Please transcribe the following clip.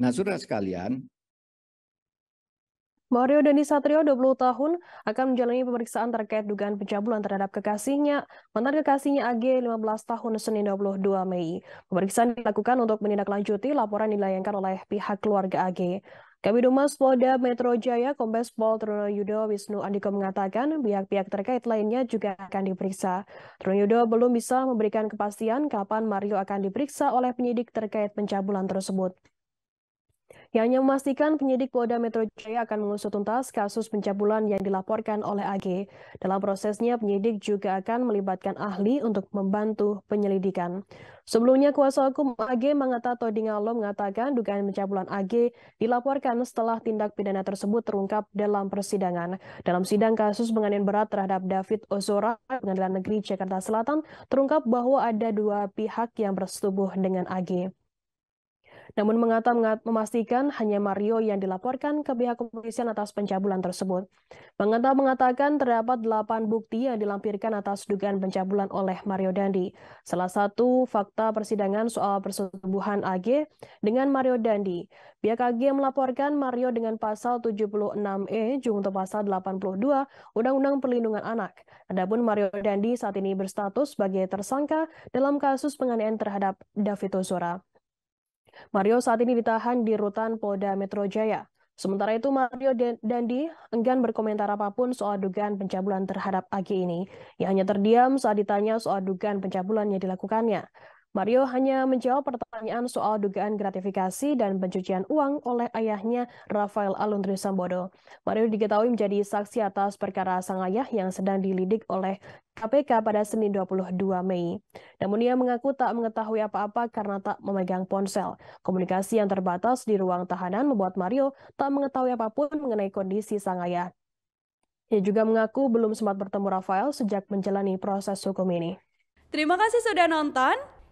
Nah, saudara sekalian, Mario Dandi Satrio, 20 tahun, akan menjalani pemeriksaan terkait dugaan pencabulan terhadap kekasihnya, mantan kekasihnya AG 15 tahun Senin 22 Mei. Pemeriksaan dilakukan untuk menindaklanjuti laporan dilayangkan oleh pihak keluarga AG. Kabid Humas Polda Metro Jaya Kombes Pol Truno Yudo Wisnu Andiko mengatakan pihak-pihak terkait lainnya juga akan diperiksa. Truno Yudo belum bisa memberikan kepastian kapan Mario akan diperiksa oleh penyidik terkait pencabulan tersebut yang memastikan penyidik Polda Metro Jaya akan mengusut tuntas kasus pencabulan yang dilaporkan oleh AG. Dalam prosesnya, penyidik juga akan melibatkan ahli untuk membantu penyelidikan. Sebelumnya, kuasa hukum AG Mangata Todingalo mengatakan dugaan pencabulan AG dilaporkan setelah tindak pidana tersebut terungkap dalam persidangan. Dalam sidang kasus penganiayaan berat terhadap David Ozora, Pengadilan Negeri Jakarta Selatan, terungkap bahwa ada dua pihak yang bersetubuh dengan AG. Namun Mengata memastikan hanya Mario yang dilaporkan ke pihak kepolisian atas pencabulan tersebut. Mengata mengatakan terdapat 8 bukti yang dilampirkan atas dugaan pencabulan oleh Mario Dandi. Salah satu fakta persidangan soal persetubuhan AG dengan Mario Dandi. Pihak AG melaporkan Mario dengan pasal 76E junto pasal 82 Undang-Undang Perlindungan Anak. Adapun Mario Dandi saat ini berstatus sebagai tersangka dalam kasus penganiayaan terhadap David Ozora. Mario saat ini ditahan di rutan Polda Metro Jaya. Sementara itu Mario Dandi enggan berkomentar apapun soal dugaan pencabulan terhadap Ag ini. Ia hanya terdiam saat ditanya soal dugaan pencabulan yang dilakukannya. Mario hanya menjawab pertanyaan soal dugaan gratifikasi dan pencucian uang oleh ayahnya Rafael Aluntri Sambodo. Mario diketahui menjadi saksi atas perkara sang ayah yang sedang dilidik oleh KPK pada Senin 22 Mei. Namun ia mengaku tak mengetahui apa-apa karena tak memegang ponsel. Komunikasi yang terbatas di ruang tahanan membuat Mario tak mengetahui apapun mengenai kondisi sang ayah. Ia juga mengaku belum sempat bertemu Rafael sejak menjalani proses hukum ini. Terima kasih sudah nonton.